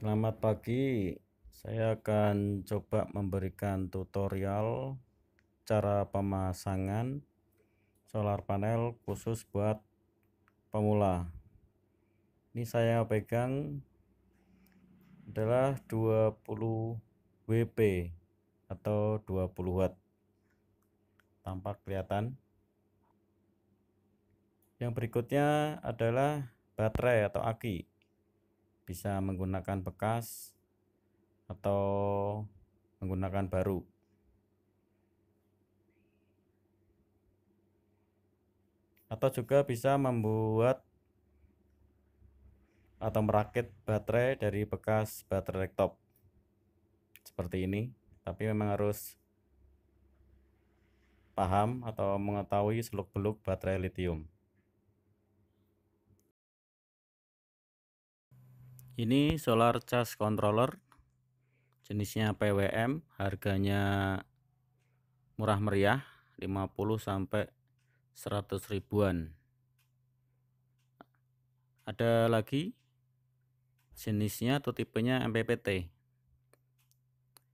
Selamat pagi, saya akan coba memberikan tutorial cara pemasangan solar panel khusus buat pemula. Ini saya pegang adalah 20 WP atau 20 watt. Tampak kelihatan. Yang berikutnya adalah baterai atau aki bisa menggunakan bekas atau menggunakan baru atau juga bisa membuat atau merakit baterai dari bekas baterai laptop seperti ini tapi memang harus paham atau mengetahui seluk-beluk baterai lithium Ini solar charge controller jenisnya PWM, harganya murah meriah 50 sampai 100 ribuan. Ada lagi jenisnya atau tipenya MPPT.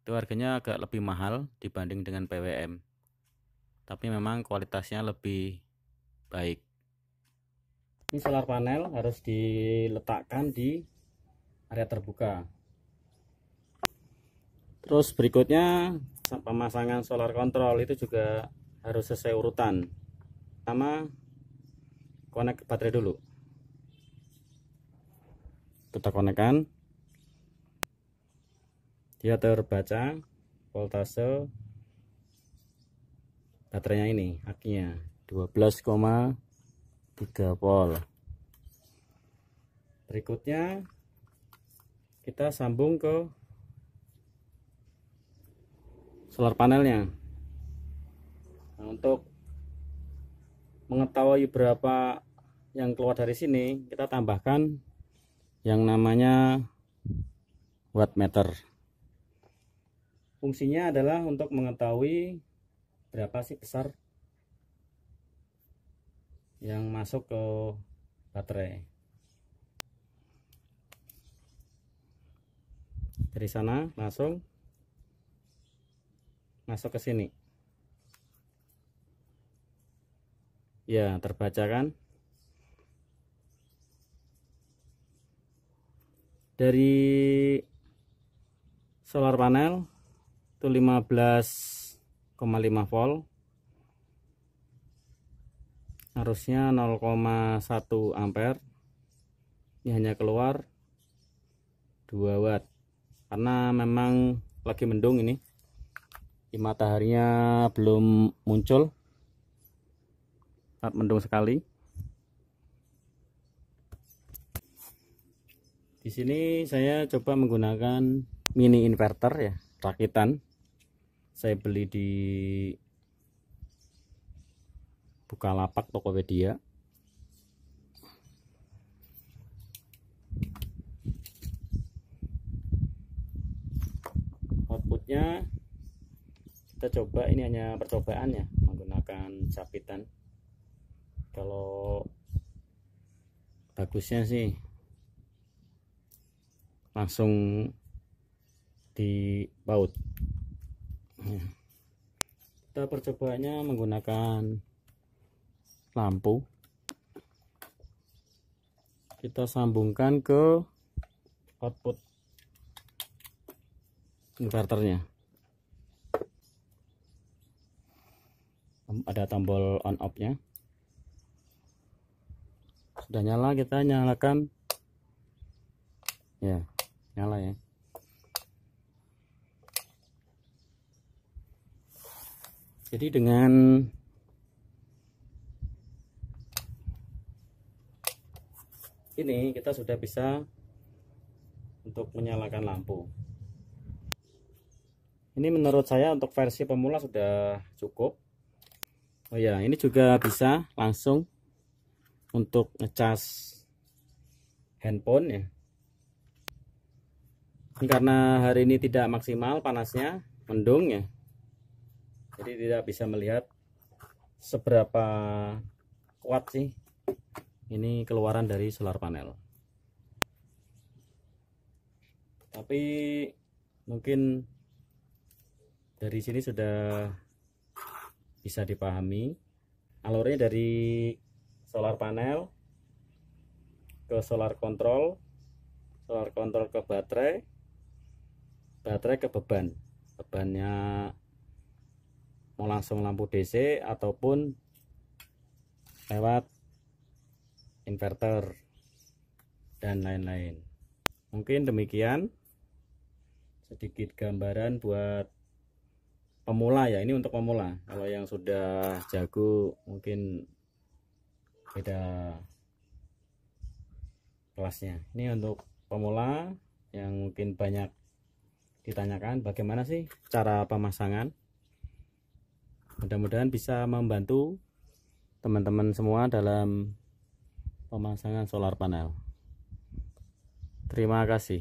Itu harganya agak lebih mahal dibanding dengan PWM. Tapi memang kualitasnya lebih baik. Ini solar panel harus diletakkan di area terbuka terus berikutnya pemasangan solar control itu juga harus sesuai urutan pertama konek baterai dulu kita konekkan dia terbaca voltase baterainya ini akinya 12,3 volt berikutnya kita sambung ke solar panelnya nah, untuk mengetahui berapa yang keluar dari sini kita tambahkan yang namanya wattmeter fungsinya adalah untuk mengetahui berapa sih besar yang masuk ke baterai dari sana langsung masuk ke sini ya terbaca kan dari solar panel itu 15,5 volt harusnya 0,1 ampere ini hanya keluar 2 watt karena memang lagi mendung ini mataharinya belum muncul sangat mendung sekali di sini saya coba menggunakan mini inverter ya rakitan saya beli di Bukalapak Tokopedia kita coba ini hanya percobaan ya menggunakan capitan kalau bagusnya sih langsung di baut kita percobaannya menggunakan lampu kita sambungkan ke output inverternya ada tombol on off nya sudah nyala kita nyalakan ya nyala ya jadi dengan ini kita sudah bisa untuk menyalakan lampu ini menurut saya untuk versi pemula sudah cukup Oh ya, ini juga bisa langsung untuk ngecas handphone ya. Karena hari ini tidak maksimal panasnya, mendung ya. Jadi tidak bisa melihat seberapa kuat sih ini keluaran dari solar panel. Tapi mungkin dari sini sudah bisa dipahami alurnya dari solar panel ke solar control solar control ke baterai baterai ke beban bebannya mau langsung lampu DC ataupun lewat inverter dan lain-lain mungkin demikian sedikit gambaran buat pemula ya ini untuk pemula kalau yang sudah jago mungkin beda kelasnya ini untuk pemula yang mungkin banyak ditanyakan bagaimana sih cara pemasangan mudah-mudahan bisa membantu teman-teman semua dalam pemasangan solar panel terima kasih